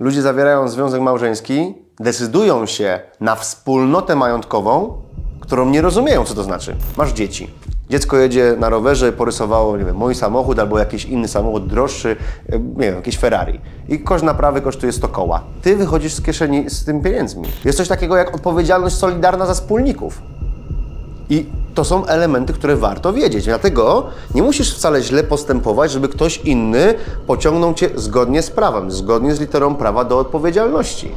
ludzie zawierają związek małżeński, decydują się na wspólnotę majątkową, którą nie rozumieją, co to znaczy. Masz dzieci. Dziecko jedzie na rowerze, porysowało, nie wiem, mój samochód albo jakiś inny samochód droższy, e, nie wiem, jakiś Ferrari. I koszt naprawy kosztuje 100 koła. Ty wychodzisz z kieszeni z tym pieniędzmi. Jest coś takiego jak odpowiedzialność solidarna za wspólników. I to są elementy, które warto wiedzieć. Dlatego nie musisz wcale źle postępować, żeby ktoś inny pociągnął cię zgodnie z prawem, zgodnie z literą prawa do odpowiedzialności.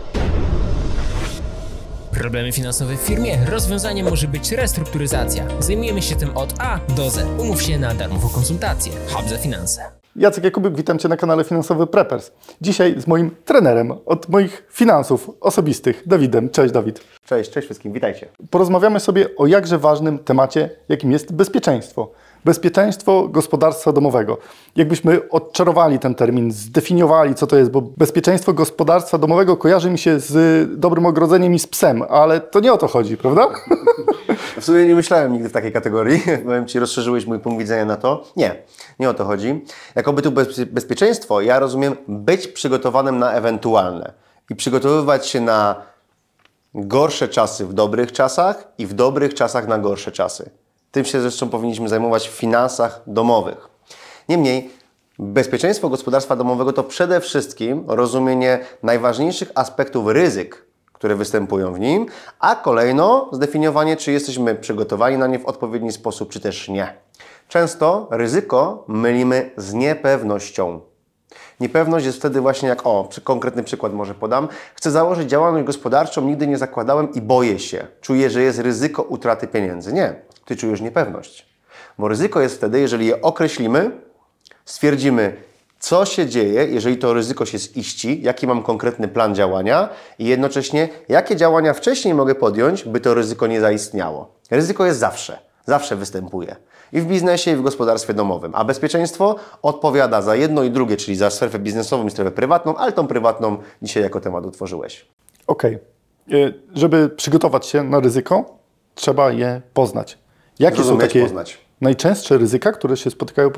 Problemy finansowe w firmie rozwiązaniem może być restrukturyzacja. Zajmujemy się tym od A do Z. Umów się na darmową konsultację. Hub za finanse. Jacek Jakubik, witam Cię na kanale Finansowy Preppers. Dzisiaj z moim trenerem od moich finansów osobistych, Dawidem. Cześć Dawid. Cześć, cześć wszystkim, witajcie. Porozmawiamy sobie o jakże ważnym temacie, jakim jest bezpieczeństwo. Bezpieczeństwo gospodarstwa domowego. Jakbyśmy odczarowali ten termin, zdefiniowali, co to jest, bo bezpieczeństwo gospodarstwa domowego kojarzy mi się z dobrym ogrodzeniem i z psem, ale to nie o to chodzi, prawda? W sumie nie myślałem nigdy w takiej kategorii. Powiem Ci, rozszerzyłeś mój punkt widzenia na to. Nie, nie o to chodzi. Jakoby tu bezpieczeństwo, ja rozumiem być przygotowanym na ewentualne i przygotowywać się na gorsze czasy w dobrych czasach i w dobrych czasach na gorsze czasy. Tym się zresztą powinniśmy zajmować w finansach domowych. Niemniej, bezpieczeństwo gospodarstwa domowego to przede wszystkim rozumienie najważniejszych aspektów ryzyk, które występują w nim, a kolejno zdefiniowanie, czy jesteśmy przygotowani na nie w odpowiedni sposób, czy też nie. Często ryzyko mylimy z niepewnością. Niepewność jest wtedy właśnie jak, o, konkretny przykład może podam. Chcę założyć działalność gospodarczą, nigdy nie zakładałem i boję się. Czuję, że jest ryzyko utraty pieniędzy. Nie ty czujesz niepewność. Bo ryzyko jest wtedy, jeżeli je określimy, stwierdzimy, co się dzieje, jeżeli to ryzyko się ziści, jaki mam konkretny plan działania i jednocześnie jakie działania wcześniej mogę podjąć, by to ryzyko nie zaistniało. Ryzyko jest zawsze, zawsze występuje. I w biznesie, i w gospodarstwie domowym. A bezpieczeństwo odpowiada za jedno i drugie, czyli za strefę biznesową i strefę prywatną, ale tą prywatną dzisiaj jako temat utworzyłeś. Okej. Okay. Żeby przygotować się na ryzyko, trzeba je poznać. Jakie są takie poznać. najczęstsze ryzyka, które się spotykają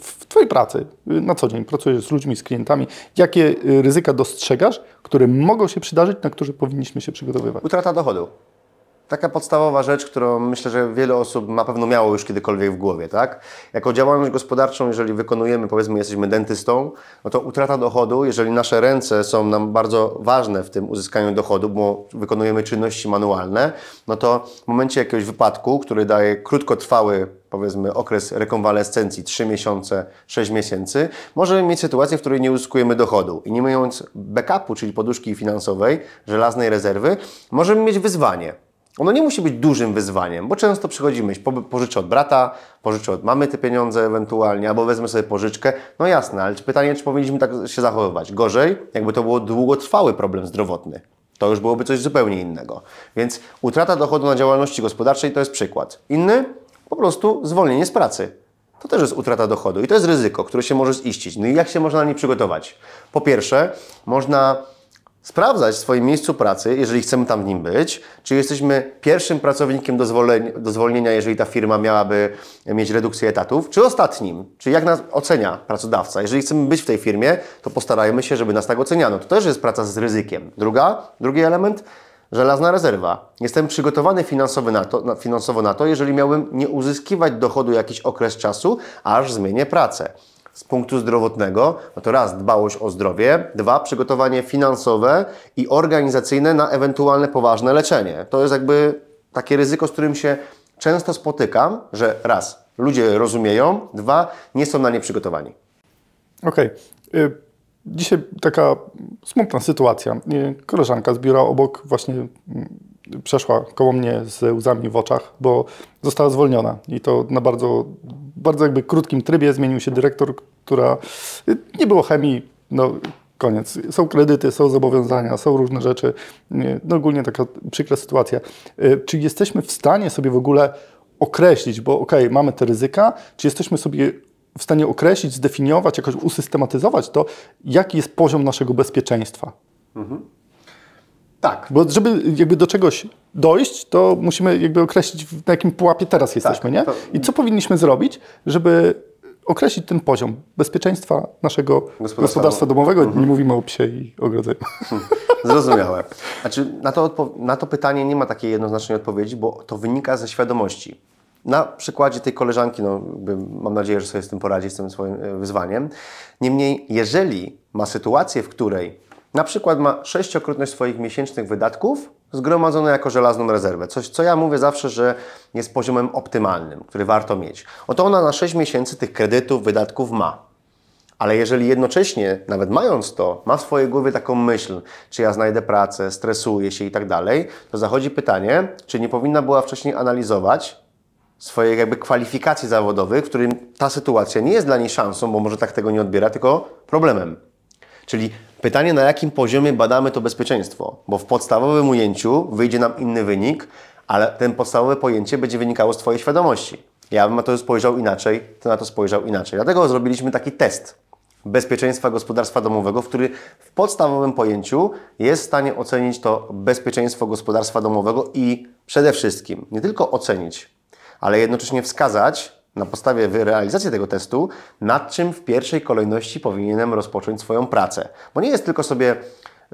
w Twojej pracy na co dzień? Pracujesz z ludźmi, z klientami. Jakie y, ryzyka dostrzegasz, które mogą się przydarzyć, na które powinniśmy się przygotowywać? Utrata dochodu. Taka podstawowa rzecz, którą myślę, że wiele osób na pewno miało już kiedykolwiek w głowie, tak? Jako działalność gospodarczą, jeżeli wykonujemy, powiedzmy, jesteśmy dentystą, no to utrata dochodu, jeżeli nasze ręce są nam bardzo ważne w tym uzyskaniu dochodu, bo wykonujemy czynności manualne, no to w momencie jakiegoś wypadku, który daje krótkotrwały powiedzmy okres rekonwalescencji 3 miesiące, 6 miesięcy, możemy mieć sytuację, w której nie uzyskujemy dochodu i nie mając backupu, czyli poduszki finansowej, żelaznej rezerwy, możemy mieć wyzwanie ono nie musi być dużym wyzwaniem, bo często przychodzimy, pożyczę od brata, pożyczę od mamy te pieniądze ewentualnie, albo wezmę sobie pożyczkę. No jasne, ale pytanie, czy powinniśmy tak się zachowywać? Gorzej, jakby to było długotrwały problem zdrowotny. To już byłoby coś zupełnie innego. Więc utrata dochodu na działalności gospodarczej to jest przykład. Inny? Po prostu zwolnienie z pracy. To też jest utrata dochodu i to jest ryzyko, które się może ziścić. No i jak się można na nie przygotować? Po pierwsze, można sprawdzać w swoim miejscu pracy, jeżeli chcemy tam w nim być, czy jesteśmy pierwszym pracownikiem do, zwolnienia, jeżeli ta firma miałaby mieć redukcję etatów, czy ostatnim, czy jak nas ocenia pracodawca. Jeżeli chcemy być w tej firmie, to postarajmy się, żeby nas tak oceniano. To też jest praca z ryzykiem. Druga, drugi element, żelazna rezerwa. Jestem przygotowany finansowo na, to, finansowo na to, jeżeli miałbym nie uzyskiwać dochodu jakiś okres czasu, aż zmienię pracę z punktu zdrowotnego, no to raz, dbałość o zdrowie, dwa, przygotowanie finansowe i organizacyjne na ewentualne poważne leczenie. To jest jakby takie ryzyko, z którym się często spotykam, że raz, ludzie rozumieją, dwa, nie są na nie przygotowani. Okej. Okay. Dzisiaj taka smutna sytuacja. Y, koleżanka z biura obok właśnie mm, przeszła koło mnie z łzami w oczach, bo została zwolniona i to na bardzo, bardzo jakby krótkim trybie zmienił się dyrektor, która y, nie było chemii, no koniec. Są kredyty, są zobowiązania, są różne rzeczy. Y, no ogólnie taka przykra sytuacja. Y, czy jesteśmy w stanie sobie w ogóle określić, bo okej, okay, mamy te ryzyka, czy jesteśmy sobie w stanie określić, zdefiniować, jakoś usystematyzować to, jaki jest poziom naszego bezpieczeństwa? Mhm. Tak. Bo żeby jakby do czegoś dojść, to musimy jakby określić, na jakim pułapie teraz tak, jesteśmy, tak, nie? To... I co powinniśmy zrobić, żeby określić ten poziom bezpieczeństwa naszego gospodarstwa, gospodarstwa domowego. Mhm. Nie mówimy o psie i ogrodzeniu. Mhm. Zrozumiałe. Znaczy, na to, na to pytanie nie ma takiej jednoznacznej odpowiedzi, bo to wynika ze świadomości. Na przykładzie tej koleżanki, no, mam nadzieję, że sobie z tym poradzi, z tym swoim e, wyzwaniem. Niemniej, jeżeli ma sytuację, w której na przykład ma sześciokrotność swoich miesięcznych wydatków zgromadzone jako żelazną rezerwę. Coś, co ja mówię zawsze, że jest poziomem optymalnym, który warto mieć. Oto ona na 6 miesięcy tych kredytów, wydatków ma. Ale jeżeli jednocześnie, nawet mając to, ma w swojej głowie taką myśl, czy ja znajdę pracę, stresuję się i tak dalej, to zachodzi pytanie, czy nie powinna była wcześniej analizować swoich jakby kwalifikacji zawodowych, w którym ta sytuacja nie jest dla niej szansą, bo może tak tego nie odbiera, tylko problemem. Czyli pytanie, na jakim poziomie badamy to bezpieczeństwo, bo w podstawowym ujęciu wyjdzie nam inny wynik, ale ten podstawowe pojęcie będzie wynikało z Twojej świadomości. Ja bym na to spojrzał inaczej, Ty na to spojrzał inaczej. Dlatego zrobiliśmy taki test bezpieczeństwa gospodarstwa domowego, w który w podstawowym pojęciu jest w stanie ocenić to bezpieczeństwo gospodarstwa domowego i przede wszystkim nie tylko ocenić, ale jednocześnie wskazać, na podstawie realizacji tego testu, nad czym w pierwszej kolejności powinienem rozpocząć swoją pracę. Bo nie jest tylko sobie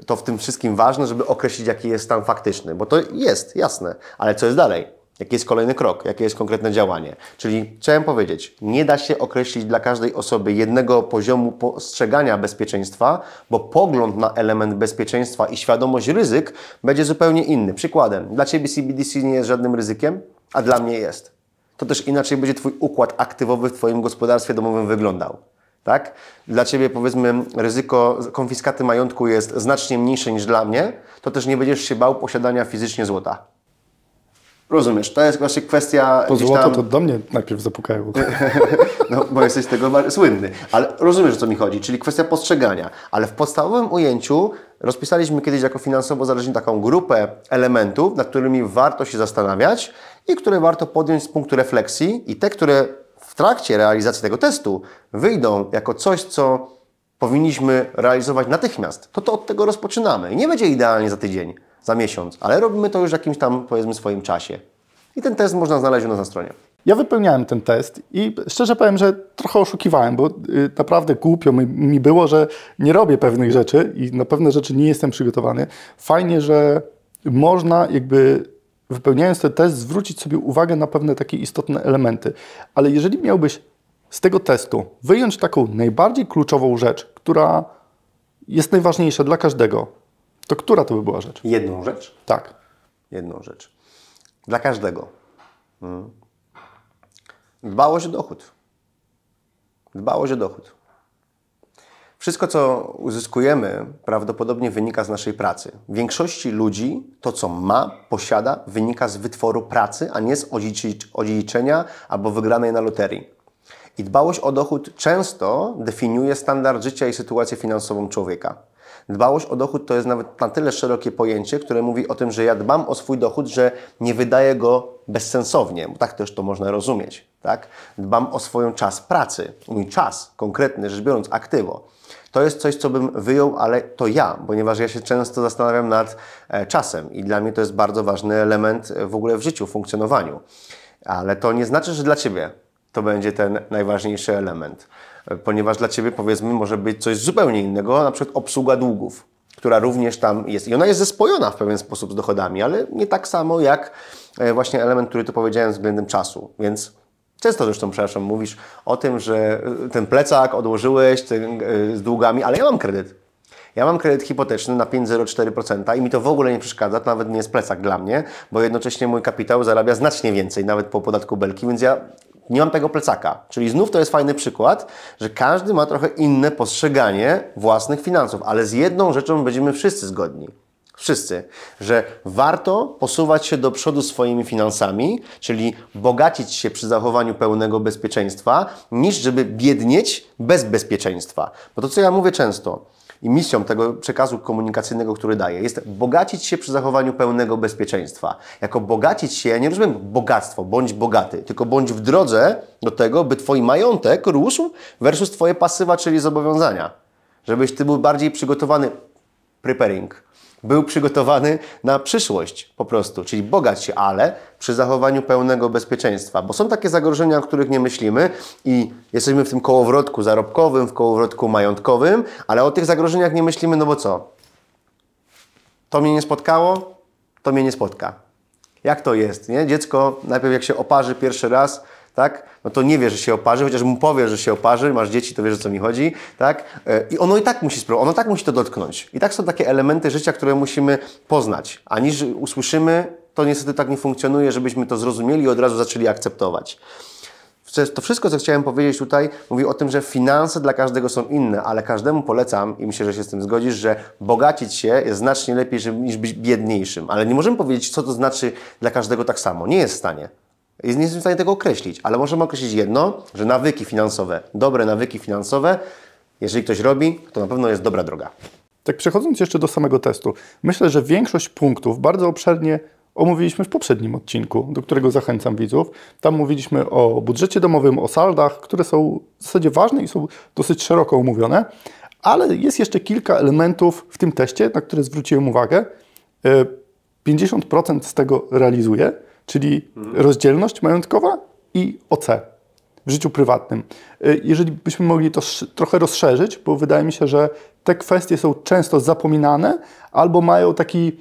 to w tym wszystkim ważne, żeby określić, jaki jest stan faktyczny, bo to jest jasne, ale co jest dalej? Jaki jest kolejny krok, jakie jest konkretne działanie? Czyli chciałem powiedzieć, nie da się określić dla każdej osoby jednego poziomu postrzegania bezpieczeństwa, bo pogląd na element bezpieczeństwa i świadomość ryzyk będzie zupełnie inny. Przykładem, dla Ciebie CBDC nie jest żadnym ryzykiem, a dla mnie jest to też inaczej będzie Twój układ aktywowy w Twoim gospodarstwie domowym wyglądał. Tak? Dla Ciebie powiedzmy ryzyko konfiskaty majątku jest znacznie mniejsze niż dla mnie, to też nie będziesz się bał posiadania fizycznie złota. Rozumiesz, to jest właśnie kwestia... Po złoto tam... to do mnie najpierw zapukają. no, bo jesteś tego słynny. Ale rozumiesz, o co mi chodzi, czyli kwestia postrzegania. Ale w podstawowym ujęciu rozpisaliśmy kiedyś jako finansowo zależnie taką grupę elementów, nad którymi warto się zastanawiać i które warto podjąć z punktu refleksji i te, które w trakcie realizacji tego testu wyjdą jako coś, co powinniśmy realizować natychmiast, to to od tego rozpoczynamy. I nie będzie idealnie za tydzień, za miesiąc, ale robimy to już w jakimś tam, powiedzmy, swoim czasie. I ten test można znaleźć u nas na stronie. Ja wypełniałem ten test i szczerze powiem, że trochę oszukiwałem, bo y, naprawdę głupio mi, było, że nie robię pewnych rzeczy i na pewne rzeczy nie jestem przygotowany. Fajnie, że można jakby wypełniając ten test zwrócić sobie uwagę na pewne takie istotne elementy. Ale jeżeli miałbyś z tego testu wyjąć taką najbardziej kluczową rzecz, która jest najważniejsza dla każdego, to która to by była rzecz? Jedną rzecz? Tak. Jedną rzecz. Dla każdego. Hmm. Dbałość o dochód. Dbałość o dochód. Wszystko, co uzyskujemy, prawdopodobnie wynika z naszej pracy. W większości ludzi to, co ma, posiada, wynika z wytworu pracy, a nie z odziedziczenia albo wygranej na loterii. I dbałość o dochód często definiuje standard życia i sytuację finansową człowieka. Dbałość o dochód to jest nawet na tyle szerokie pojęcie, które mówi o tym, że ja dbam o swój dochód, że nie wydaję go bezsensownie, bo tak też to można rozumieć. Tak? Dbam o swoją czas pracy, mój czas konkretny, rzecz biorąc, aktywo. To jest coś, co bym wyjął, ale to ja, ponieważ ja się często zastanawiam nad e, czasem i dla mnie to jest bardzo ważny element e, w ogóle w życiu, w funkcjonowaniu. Ale to nie znaczy, że dla ciebie to będzie ten najważniejszy element ponieważ dla Ciebie powiedzmy może być coś zupełnie innego, na przykład obsługa długów, która również tam jest. I ona jest zespojona w pewien sposób z dochodami, ale nie tak samo jak e, właśnie element, który tu powiedziałem względem czasu, więc... Często zresztą, przepraszam, mówisz o tym, że e, ten plecak odłożyłeś ten, e, z długami, ale ja mam kredyt. Ja mam kredyt hipoteczny na 5,04% i mi to w ogóle nie przeszkadza, to nawet nie jest plecak dla mnie, bo jednocześnie mój kapitał zarabia znacznie więcej, nawet po podatku belki, więc ja nie mam tego plecaka. Czyli znów to jest fajny przykład, że każdy ma trochę inne postrzeganie własnych finansów, ale z jedną rzeczą będziemy wszyscy zgodni. Wszyscy, że warto posuwać się do przodu swoimi finansami, czyli bogacić się przy zachowaniu pełnego bezpieczeństwa, niż żeby biednieć bez bezpieczeństwa. Bo to, co ja mówię często, i misją tego przekazu komunikacyjnego, który daje, jest bogacić się przy zachowaniu pełnego bezpieczeństwa. Jako bogacić się, ja nie rozumiem bogactwo, bądź bogaty, tylko bądź w drodze do tego, by Twój majątek rósł versus Twoje pasywa, czyli zobowiązania. Żebyś Ty był bardziej przygotowany. Preparing był przygotowany na przyszłość po prostu, czyli bogać się, ale przy zachowaniu pełnego bezpieczeństwa, bo są takie zagrożenia, o których nie myślimy i jesteśmy w tym kołowrotku zarobkowym, w kołowrotku majątkowym, ale o tych zagrożeniach nie myślimy, no bo co? To mnie nie spotkało, to mnie nie spotka. Jak to jest, nie? Dziecko najpierw jak się oparzy pierwszy raz, tak? No to nie wie, że się oparzy, chociaż mu powie, że się oparzy, masz dzieci, to wiesz, o co mi chodzi, tak? E, I ono i tak musi spróbować, ono tak musi to dotknąć. I tak są takie elementy życia, które musimy poznać. A niż usłyszymy, to niestety tak nie funkcjonuje, żebyśmy to zrozumieli i od razu zaczęli akceptować. To wszystko, co chciałem powiedzieć tutaj, mówi o tym, że finanse dla każdego są inne, ale każdemu polecam, i myślę, że się z tym zgodzisz, że bogacić się jest znacznie lepiej niż być biedniejszym. Ale nie możemy powiedzieć, co to znaczy dla każdego tak samo. Nie jest w stanie. Nie jestem w stanie tego określić, ale możemy określić jedno, że nawyki finansowe, dobre nawyki finansowe, jeżeli ktoś robi, to na pewno jest dobra droga. Tak przechodząc jeszcze do samego testu, myślę, że większość punktów bardzo obszernie omówiliśmy w poprzednim odcinku, do którego zachęcam widzów. Tam mówiliśmy o budżecie domowym, o saldach, które są w zasadzie ważne i są dosyć szeroko omówione, ale jest jeszcze kilka elementów w tym teście, na które zwróciłem uwagę. 50% e, z tego realizuje czyli rozdzielność majątkowa i OC w życiu prywatnym. Y, jeżeli byśmy mogli to trochę rozszerzyć, bo wydaje mi się, że te kwestie są często zapominane albo mają taki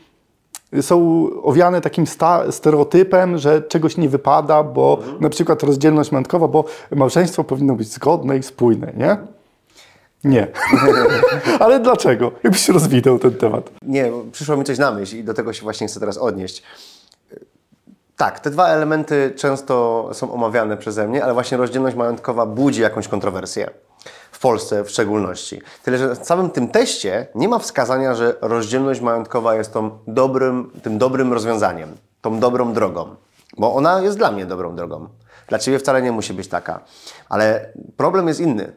są owiane takim stereotypem, że czegoś nie wypada, bo mhm. na przykład rozdzielność majątkowa, bo małżeństwo powinno być zgodne i spójne, nie? Nie. Ale dlaczego? Jakbyś rozwinął ten temat. Nie, przyszło mi coś na myśl i do tego się właśnie chcę teraz odnieść. Tak, te dwa elementy często są omawiane przeze mnie, ale właśnie rozdzielność majątkowa budzi jakąś kontrowersję. W Polsce w szczególności. Tyle, że w samym tym teście nie ma wskazania, że rozdzielność majątkowa jest tą dobrym, tym dobrym rozwiązaniem, tą dobrą drogą. Bo ona jest dla mnie dobrą drogą. Dla Ciebie wcale nie musi być taka. Ale problem jest inny.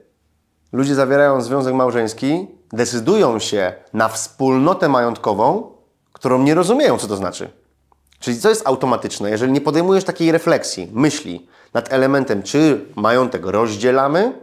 Ludzie zawierają związek małżeński, decydują się na wspólnotę majątkową, którą nie rozumieją, co to znaczy. Czyli co jest automatyczne? Jeżeli nie podejmujesz takiej refleksji, myśli nad elementem, czy majątek rozdzielamy,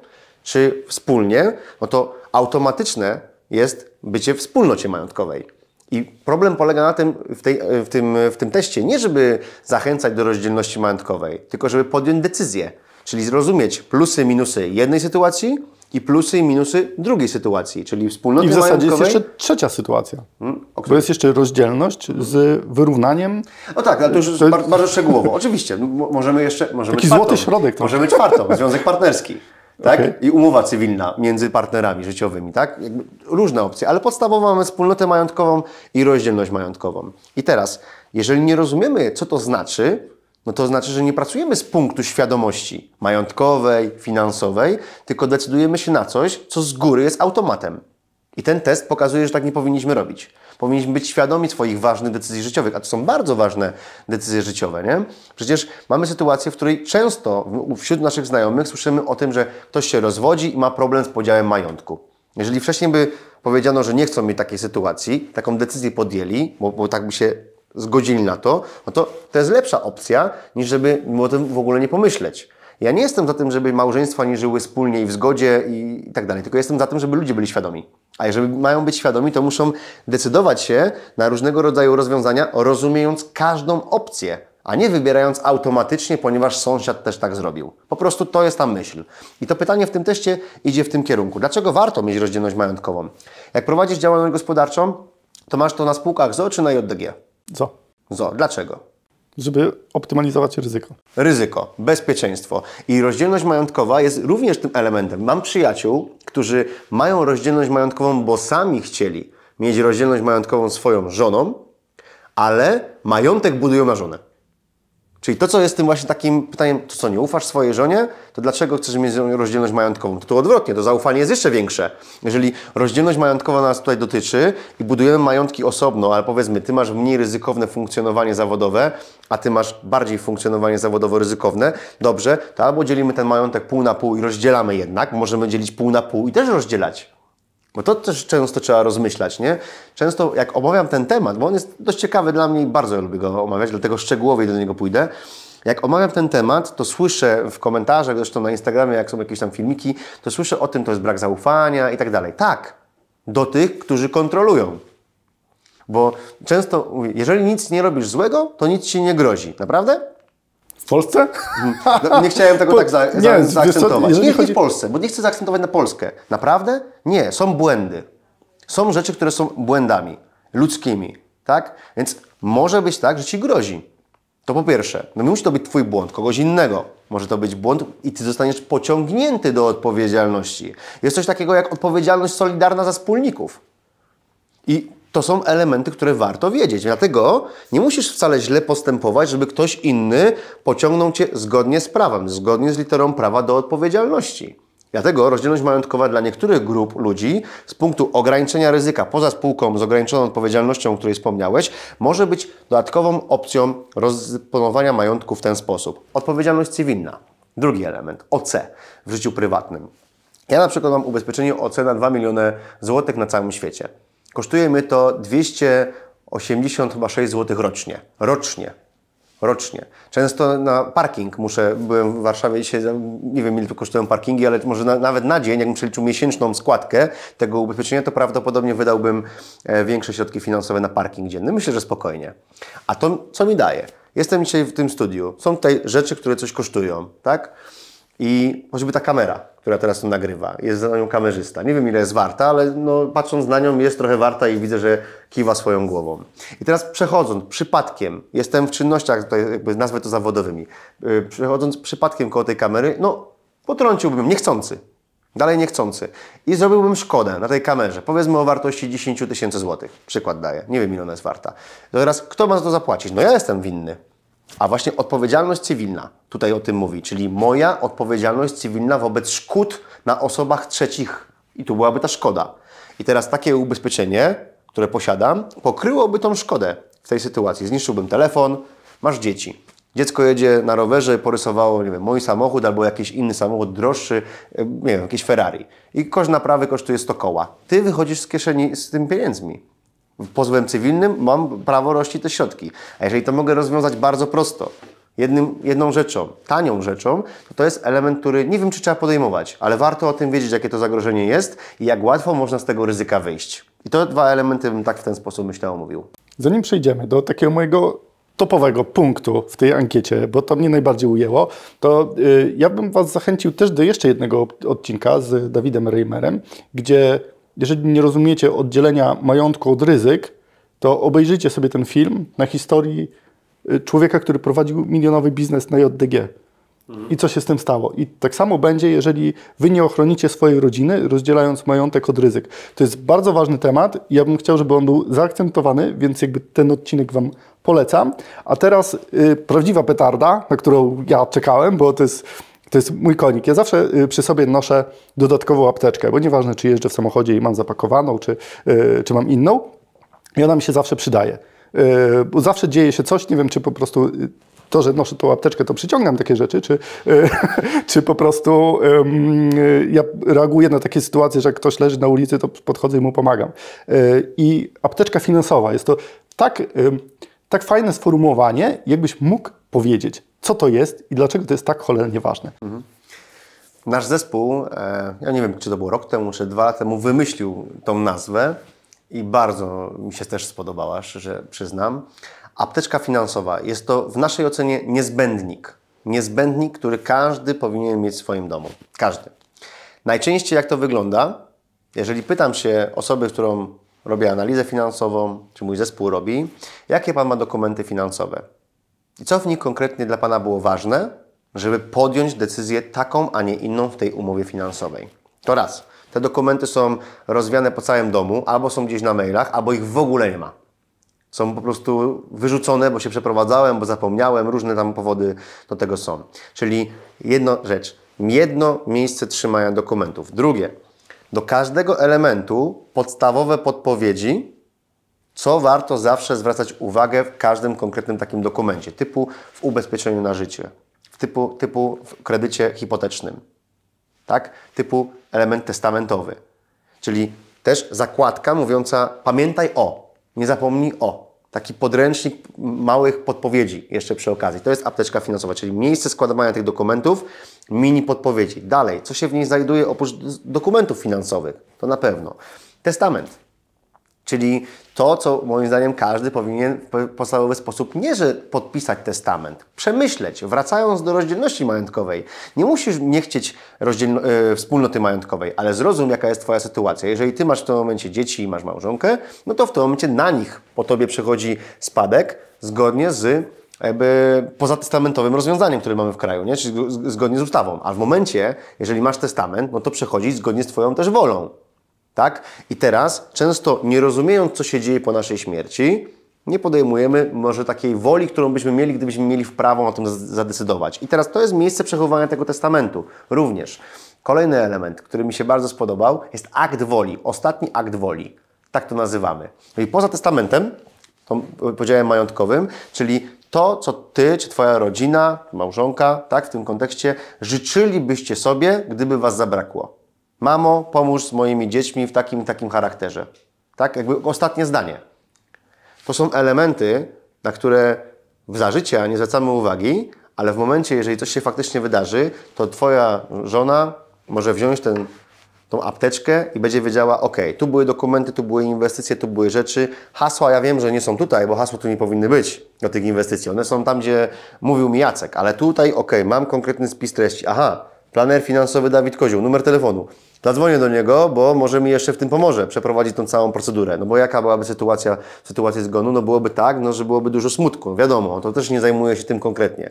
czy wspólnie, no to automatyczne jest bycie w wspólnocie majątkowej. I problem polega na tym w, tej, w, tym, w tym teście, nie żeby zachęcać do rozdzielności majątkowej, tylko żeby podjąć decyzję, czyli zrozumieć plusy, minusy jednej sytuacji i plusy i minusy drugiej sytuacji, czyli wspólnoty I w zasadzie jest jeszcze trzecia sytuacja, hmm? bo jest jeszcze rozdzielność z wyrównaniem. No tak, ale to już to... bardzo szczegółowo. Oczywiście, no, możemy jeszcze... Możemy Taki czwartą, złoty środek. Możemy czwartą, związek partnerski. Tak? Okay. I umowa cywilna między partnerami życiowymi, tak? Jakby różne opcje, ale podstawowo mamy wspólnotę majątkową i rozdzielność majątkową. I teraz, jeżeli nie rozumiemy, co to znaczy, no to znaczy, że nie pracujemy z punktu świadomości majątkowej, finansowej, tylko decydujemy się na coś, co z góry jest automatem. I ten test pokazuje, że tak nie powinniśmy robić. Powinniśmy być świadomi swoich ważnych decyzji życiowych, a to są bardzo ważne decyzje życiowe, nie? Przecież mamy sytuację, w której często wśród naszych znajomych słyszymy o tym, że ktoś się rozwodzi i ma problem z podziałem majątku. Jeżeli wcześniej by powiedziano, że nie chcą mieć takiej sytuacji, taką decyzję podjęli, bo, bo tak by się zgodzili na to, no to to jest lepsza opcja, niż żeby o tym w ogóle nie pomyśleć. Ja nie jestem za tym, żeby małżeństwa nie żyły wspólnie i w zgodzie i tak dalej, tylko jestem za tym, żeby ludzie byli świadomi. A jeżeli mają być świadomi, to muszą decydować się na różnego rodzaju rozwiązania, rozumiejąc każdą opcję, a nie wybierając automatycznie, ponieważ sąsiad też tak zrobił. Po prostu to jest ta myśl. I to pytanie w tym teście idzie w tym kierunku. Dlaczego warto mieć rozdzielność majątkową? Jak prowadzisz działalność gospodarczą, to masz to na spółkach ZO czy na JDG. Co? Co? Dlaczego? Żeby optymalizować ryzyko. Ryzyko, bezpieczeństwo i rozdzielność majątkowa jest również tym elementem. Mam przyjaciół, którzy mają rozdzielność majątkową, bo sami chcieli mieć rozdzielność majątkową swoją żoną, ale majątek budują na żonę. Czyli to, co jest tym właśnie takim pytaniem, to co, nie ufasz swojej żonie? To dlaczego chcesz mieć rozdzielność majątkową? To, no to odwrotnie, to zaufanie jest jeszcze większe. Jeżeli rozdzielność majątkowa nas tutaj dotyczy i budujemy majątki osobno, ale powiedzmy, ty masz mniej ryzykowne funkcjonowanie zawodowe, a ty masz bardziej funkcjonowanie zawodowo ryzykowne, dobrze, to albo dzielimy ten majątek pół na pół i rozdzielamy jednak, możemy dzielić pół na pół i też rozdzielać. Bo to też często trzeba rozmyślać, nie? Często jak omawiam ten temat, bo on jest dość ciekawy dla mnie i bardzo lubię go omawiać, dlatego szczegółowiej do niego pójdę. Jak omawiam ten temat, to słyszę w komentarzach, zresztą na Instagramie, jak są jakieś tam filmiki, to słyszę o tym, to jest brak zaufania i tak dalej. Tak, do tych, którzy kontrolują. Bo często mówię, jeżeli nic nie robisz złego, to nic ci nie grozi, naprawdę? W Polsce? No, nie chciałem tego po, tak za, nie, za, zaakcentować. Nie, chodzi... nie w Polsce, bo nie chcę zaakcentować na Polskę. Naprawdę? Nie, są błędy. Są rzeczy, które są błędami ludzkimi, tak? Więc może być tak, że ci grozi. To po pierwsze. No musi to być twój błąd, kogoś innego. Może to być błąd i ty zostaniesz pociągnięty do odpowiedzialności. Jest coś takiego jak odpowiedzialność solidarna za wspólników. I to są elementy, które warto wiedzieć. Dlatego nie musisz wcale źle postępować, żeby ktoś inny pociągnął cię zgodnie z prawem, zgodnie z literą prawa do odpowiedzialności. Dlatego rozdzielność majątkowa dla niektórych grup ludzi z punktu ograniczenia ryzyka poza spółką z ograniczoną odpowiedzialnością, o której wspomniałeś, może być dodatkową opcją rozponowania majątku w ten sposób. Odpowiedzialność cywilna. Drugi element OC w życiu prywatnym. Ja na przykład mam ubezpieczenie OC na 2 miliony złotych na całym świecie. Kosztuje mnie to 286 zł rocznie. Rocznie. Rocznie. Często na parking muszę, byłem w Warszawie dzisiaj, nie wiem ile tu kosztują parkingi, ale może na, nawet na dzień, jakbym przeliczył miesięczną składkę tego ubezpieczenia, to prawdopodobnie wydałbym e, większe środki finansowe na parking dzienny. Myślę, że spokojnie. A to co mi daje? Jestem dzisiaj w tym studiu. Są tutaj rzeczy, które coś kosztują, tak? I choćby ta kamera, która teraz tu nagrywa, jest za nią kamerzysta. Nie wiem ile jest warta, ale no, patrząc na nią jest trochę warta i widzę, że kiwa swoją głową. I teraz przechodząc przypadkiem, jestem w czynnościach, tutaj jakby nazwę to zawodowymi, y, przechodząc przypadkiem koło tej kamery, no potrąciłbym niechcący, dalej niechcący i zrobiłbym szkodę na tej kamerze, powiedzmy o wartości 10 tysięcy złotych, przykład daję, nie wiem ile ona jest warta. To teraz kto ma za to zapłacić? No ja jestem winny. A właśnie odpowiedzialność cywilna tutaj o tym mówi, czyli moja odpowiedzialność cywilna wobec szkód na osobach trzecich. I tu byłaby ta szkoda. I teraz takie ubezpieczenie, które posiadam, pokryłoby tą szkodę w tej sytuacji. Zniszczyłbym telefon, masz dzieci. Dziecko jedzie na rowerze, porysowało, nie wiem, mój samochód albo jakiś inny samochód droższy, nie wiem, jakiś Ferrari. I koszt naprawy kosztuje 100 koła. Ty wychodzisz z kieszeni z tym pieniędzmi pozwem cywilnym mam prawo rościć te środki. A jeżeli to mogę rozwiązać bardzo prosto, jednym, jedną rzeczą, tanią rzeczą, to to jest element, który nie wiem, czy trzeba podejmować, ale warto o tym wiedzieć, jakie to zagrożenie jest i jak łatwo można z tego ryzyka wyjść. I to dwa elementy bym tak w ten sposób myślę omówił. Zanim przejdziemy do takiego mojego topowego punktu w tej ankiecie, bo to mnie najbardziej ujęło, to yy, ja bym Was zachęcił też do jeszcze jednego odcinka z Dawidem Reimerem, gdzie jeżeli nie rozumiecie oddzielenia majątku od ryzyk, to obejrzyjcie sobie ten film na historii y, człowieka, który prowadził milionowy biznes na JDG. Mhm. I co się z tym stało? I tak samo będzie, jeżeli wy nie ochronicie swojej rodziny, rozdzielając majątek od ryzyk. To jest bardzo ważny temat. Ja bym chciał, żeby on był zaakcentowany, więc jakby ten odcinek wam polecam. A teraz yy, prawdziwa petarda, na którą ja czekałem, bo to jest to jest mój konik. Ja zawsze y, przy sobie noszę dodatkową apteczkę, bo nieważne, czy jeżdżę w samochodzie i mam zapakowaną, czy, y, czy mam inną, i ona mi się zawsze przydaje. Y, bo zawsze dzieje się coś, nie wiem, czy po prostu to, że noszę tą apteczkę, to przyciągam takie rzeczy, czy, czy po prostu ja reaguję na takie sytuacje, że jak ktoś leży na ulicy, to podchodzę i mu pomagam. I apteczka finansowa jest to tak, tak fajne sformułowanie, jakbyś mógł powiedzieć co to jest i dlaczego to jest tak cholernie ważne. Mhm. Nasz zespół, e, ja nie wiem, czy to było rok temu, czy dwa lata temu, wymyślił tą nazwę i bardzo mi się też spodobała, że przyznam. Apteczka finansowa jest to w naszej ocenie niezbędnik. Niezbędnik, który każdy powinien mieć w swoim domu. Każdy. Najczęściej jak to wygląda, jeżeli pytam się osoby, którą robię analizę finansową, czy mój zespół robi, jakie pan ma dokumenty finansowe? I co w nich konkretnie dla Pana było ważne, żeby podjąć decyzję taką, a nie inną w tej umowie finansowej? To raz. Te dokumenty są rozwiane po całym domu, albo są gdzieś na mailach, albo ich w ogóle nie ma. Są po prostu wyrzucone, bo się przeprowadzałem, bo zapomniałem, różne tam powody do tego są. Czyli jedna rzecz, jedno miejsce trzymania dokumentów. Drugie, do każdego elementu podstawowe podpowiedzi co warto zawsze zwracać uwagę w każdym konkretnym takim dokumencie, typu w ubezpieczeniu na życie, typu, typu w kredycie hipotecznym, tak? typu element testamentowy. Czyli też zakładka mówiąca pamiętaj o, nie zapomnij o. Taki podręcznik małych podpowiedzi jeszcze przy okazji. To jest apteczka finansowa, czyli miejsce składowania tych dokumentów, mini podpowiedzi. Dalej, co się w niej znajduje oprócz dokumentów finansowych? To na pewno. Testament Czyli to, co moim zdaniem każdy powinien w podstawowy sposób nie, że podpisać testament, przemyśleć, wracając do rozdzielności majątkowej. Nie musisz nie chcieć yy, wspólnoty majątkowej, ale zrozum, jaka jest Twoja sytuacja. Jeżeli Ty masz w tym momencie dzieci i masz małżonkę, no to w tym momencie na nich po Tobie przychodzi spadek zgodnie z jakby pozatestamentowym rozwiązaniem, które mamy w kraju, nie? czyli zgodnie z ustawą. A w momencie, jeżeli masz testament, no to przechodzi zgodnie z Twoją też wolą. Tak? I teraz, często nie rozumiejąc, co się dzieje po naszej śmierci, nie podejmujemy może takiej woli, którą byśmy mieli, gdybyśmy mieli w prawo o tym zadecydować. I teraz to jest miejsce przechowywania tego testamentu również. Kolejny element, który mi się bardzo spodobał, jest akt woli, ostatni akt woli. Tak to nazywamy. No I poza testamentem, tą e, podziałem majątkowym, czyli to, co ty czy twoja rodzina, małżonka, tak, w tym kontekście, życzylibyście sobie, gdyby was zabrakło. Mamo, pomóż z moimi dziećmi w takim, takim charakterze. Tak? Jakby ostatnie zdanie. To są elementy, na które w zażycia nie zwracamy uwagi, ale w momencie, jeżeli coś się faktycznie wydarzy, to Twoja żona może wziąć ten, tą apteczkę i będzie wiedziała, ok, tu były dokumenty, tu były inwestycje, tu były rzeczy. Hasła ja wiem, że nie są tutaj, bo hasła tu nie powinny być do tych inwestycji. One są tam, gdzie mówił mi Jacek, ale tutaj, ok, mam konkretny spis treści. Aha, Planer finansowy Dawid Kozioł, numer telefonu. Zadzwonię do niego, bo może mi jeszcze w tym pomoże przeprowadzić tą całą procedurę. No bo jaka byłaby sytuacja sytuacja zgonu? No byłoby tak, no, że byłoby dużo smutku. Wiadomo, to też nie zajmuje się tym konkretnie.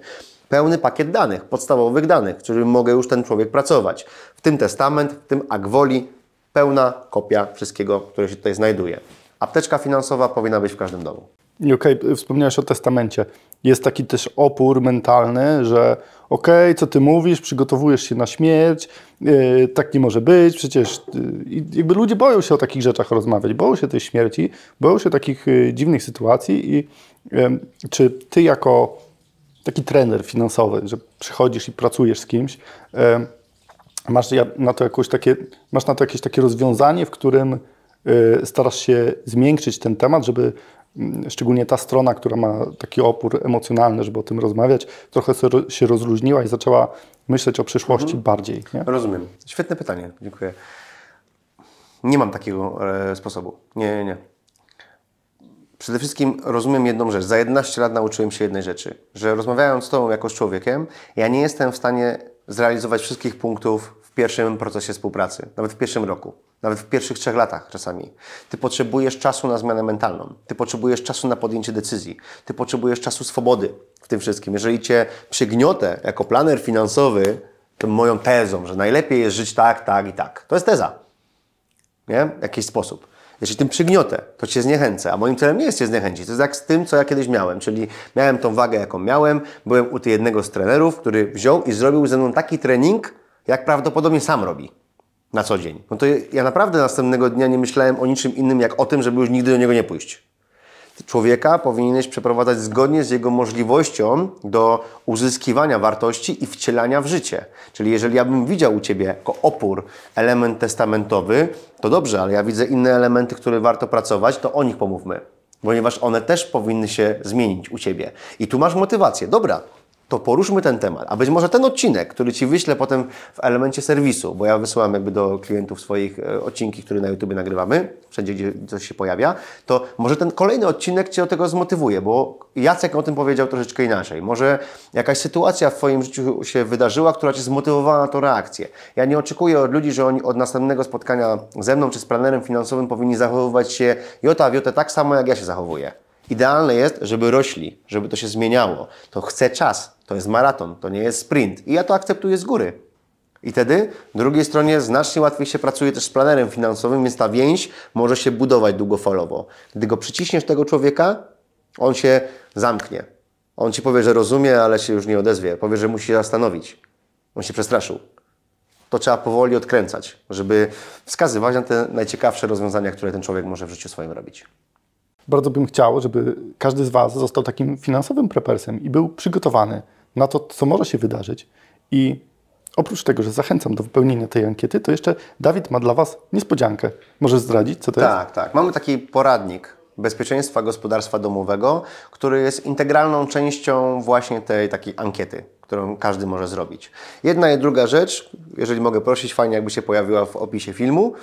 Pełny pakiet danych, podstawowych danych, którym mogę już ten człowiek pracować. W tym testament, w tym agwoli, pełna kopia wszystkiego, które się tutaj znajduje. Apteczka finansowa powinna być w każdym domu. Okej, okay, wspomniałeś o testamencie. Jest taki też opór mentalny, że okej, okay, co ty mówisz, przygotowujesz się na śmierć, yy, tak nie może być, przecież yy, jakby ludzie boją się o takich rzeczach rozmawiać, boją się tej śmierci, boją się takich yy, dziwnych sytuacji i czy ty jako taki trener finansowy, że przychodzisz i pracujesz z kimś, masz na to takie, masz na to jakieś takie rozwiązanie, w którym Y, starasz się zmiękczyć ten temat, żeby mm, szczególnie ta strona, która ma taki opór emocjonalny, żeby o tym rozmawiać, trochę się rozluźniła i zaczęła myśleć o przyszłości mhm. bardziej. Nie? Rozumiem. Świetne pytanie. Dziękuję. Nie mam takiego e, sposobu. Nie, nie, nie. Przede wszystkim rozumiem jedną rzecz. Za 11 lat nauczyłem się jednej rzeczy, że rozmawiając z Tobą jako z człowiekiem, ja nie jestem w stanie zrealizować wszystkich punktów w pierwszym procesie współpracy, nawet w pierwszym roku nawet w pierwszych trzech latach czasami. Ty potrzebujesz czasu na zmianę mentalną, ty potrzebujesz czasu na podjęcie decyzji, ty potrzebujesz czasu swobody w tym wszystkim. Jeżeli cię przygniotę jako planer finansowy to moją tezą, że najlepiej jest żyć tak, tak i tak. To jest teza. Nie? W jakiś sposób. Jeżeli tym przygniotę, to cię zniechęcę, a moim celem nie jest cię zniechęcić. To jest jak z tym, co ja kiedyś miałem, czyli miałem tą wagę, jaką miałem, byłem u jednego z trenerów, który wziął i zrobił ze mną taki trening, jak prawdopodobnie sam robi na co dzień. No to ja naprawdę następnego dnia nie myślałem o niczym innym jak o tym, żeby już nigdy do niego nie pójść. Człowieka powinieneś przeprowadzać zgodnie z jego możliwością do uzyskiwania wartości i wcielania w życie. Czyli jeżeli ja bym widział u ciebie jako opór element testamentowy, to dobrze, ale ja widzę inne elementy, które warto pracować, to o nich pomówmy, ponieważ one też powinny się zmienić u ciebie. I tu masz motywację. Dobra, to poruszmy ten temat. A być może ten odcinek, który Ci wyślę potem w elemencie serwisu, bo ja wysyłam jakby do klientów swoich e, odcinki, które na YouTube nagrywamy, wszędzie gdzie coś się pojawia, to może ten kolejny odcinek Cię do tego zmotywuje, bo Jacek o tym powiedział troszeczkę inaczej. Może jakaś sytuacja w Twoim życiu się wydarzyła, która Cię zmotywowała na tą reakcję. Ja nie oczekuję od ludzi, że oni od następnego spotkania ze mną czy z planerem finansowym powinni zachowywać się jota w jota tak samo, jak ja się zachowuję. Idealne jest, żeby rośli, żeby to się zmieniało. To chce czas, to jest maraton, to nie jest sprint. I ja to akceptuję z góry. I wtedy drugiej stronie znacznie łatwiej się pracuje też z planerem finansowym, więc ta więź może się budować długofalowo. Gdy go przyciśniesz tego człowieka, on się zamknie. On ci powie, że rozumie, ale się już nie odezwie. Powie, że musi się zastanowić. On się przestraszył. To trzeba powoli odkręcać, żeby wskazywać na te najciekawsze rozwiązania, które ten człowiek może w życiu swoim robić. Bardzo bym chciał, żeby każdy z Was został takim finansowym prepersem i był przygotowany na to, co może się wydarzyć. I oprócz tego, że zachęcam do wypełnienia tej ankiety, to jeszcze Dawid ma dla Was niespodziankę. Może zdradzić, co to tak, jest? Tak, tak. Mamy taki poradnik bezpieczeństwa gospodarstwa domowego, który jest integralną częścią właśnie tej takiej ankiety, którą każdy może zrobić. Jedna i druga rzecz, jeżeli mogę prosić, fajnie jakby się pojawiła w opisie filmu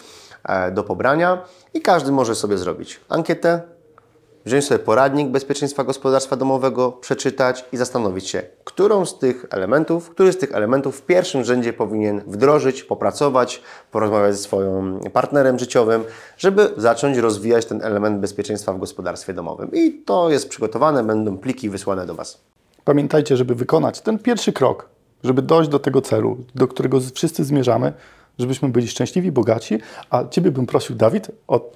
e, do pobrania i każdy może sobie zrobić ankietę wziąć sobie poradnik bezpieczeństwa gospodarstwa domowego, przeczytać i zastanowić się, którą z tych elementów, który z tych elementów w pierwszym rzędzie powinien wdrożyć, popracować, porozmawiać ze swoim partnerem życiowym, żeby zacząć rozwijać ten element bezpieczeństwa w gospodarstwie domowym. I to jest przygotowane, będą pliki wysłane do Was. Pamiętajcie, żeby wykonać ten pierwszy krok, żeby dojść do tego celu, do którego wszyscy zmierzamy, żebyśmy byli szczęśliwi, bogaci, a Ciebie bym prosił, Dawid, o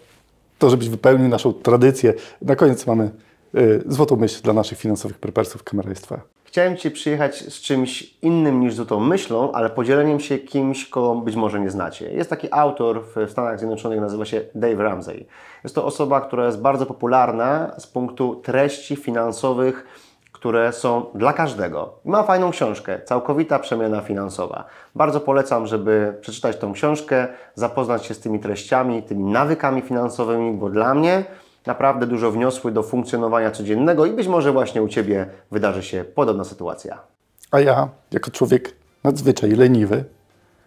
to, żebyś wypełnił naszą tradycję. Na koniec mamy y, złotą myśl dla naszych finansowych prepersów. Kamera jest Twoja. Chciałem Cię przyjechać z czymś innym niż z tą myślą, ale podzieleniem się kimś, kogo być może nie znacie. Jest taki autor w Stanach Zjednoczonych, nazywa się Dave Ramsey. Jest to osoba, która jest bardzo popularna z punktu treści finansowych, które są dla każdego. Ma fajną książkę, całkowita przemiana finansowa. Bardzo polecam, żeby przeczytać tą książkę, zapoznać się z tymi treściami, tymi nawykami finansowymi, bo dla mnie naprawdę dużo wniosły do funkcjonowania codziennego i być może właśnie u Ciebie wydarzy się podobna sytuacja. A ja, jako człowiek nadzwyczaj leniwy,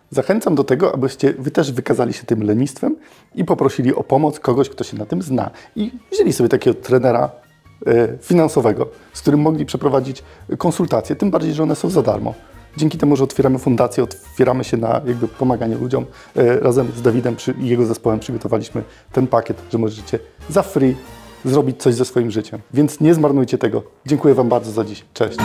zachęcam do tego, abyście Wy też wykazali się tym lenistwem i poprosili o pomoc kogoś, kto się na tym zna. I wzięli sobie takiego trenera E, finansowego, z którym mogli przeprowadzić konsultacje, tym bardziej, że one są za darmo. Dzięki temu, że otwieramy fundację, otwieramy się na jakby pomaganie ludziom. E, razem z Dawidem i jego zespołem przygotowaliśmy ten pakiet, że możecie za free zrobić coś ze swoim życiem. Więc nie zmarnujcie tego. Dziękuję Wam bardzo za dziś. Cześć.